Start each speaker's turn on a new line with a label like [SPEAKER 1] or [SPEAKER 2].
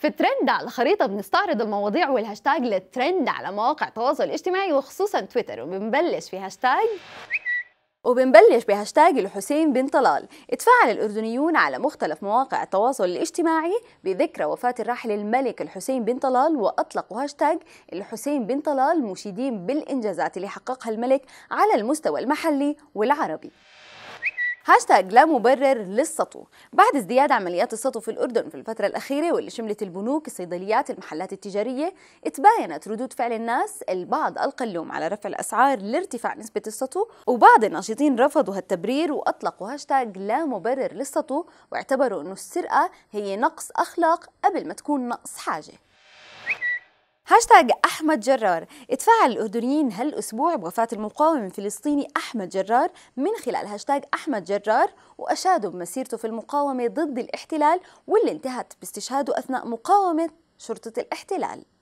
[SPEAKER 1] في ترند على الخريطة بنستعرض المواضيع والهاشتاج للترند على مواقع التواصل الاجتماعي وخصوصا تويتر وبنبلش في هاشتاج وبنبلش بهاشتاج الحسين بن طلال اتفاعل الأردنيون على مختلف مواقع التواصل الاجتماعي بذكرى وفاة الراحل الملك الحسين بن طلال وأطلقوا هاشتاج الحسين بن طلال مشيدين بالإنجازات اللي حققها الملك على المستوى المحلي والعربي هاشتاج لا مبرر للسطو بعد ازدياد عمليات السطو في الأردن في الفترة الأخيرة واللي شملت البنوك الصيدليات المحلات التجارية اتباينت ردود فعل الناس البعض ألقى اللوم على رفع الأسعار لارتفاع نسبة السطو وبعض الناشطين رفضوا هالتبرير وأطلقوا هاشتاج لا مبرر للسطو واعتبروا أنه السرقة هي نقص أخلاق قبل ما تكون نقص حاجة هاشتاج أحمد جرار اتفاعل الأردنيين هالأسبوع بوفاة المقاوم الفلسطيني أحمد جرار من خلال هاشتاج أحمد جرار وأشادوا بمسيرته في المقاومة ضد الاحتلال واللي انتهت باستشهاده أثناء مقاومة شرطة الاحتلال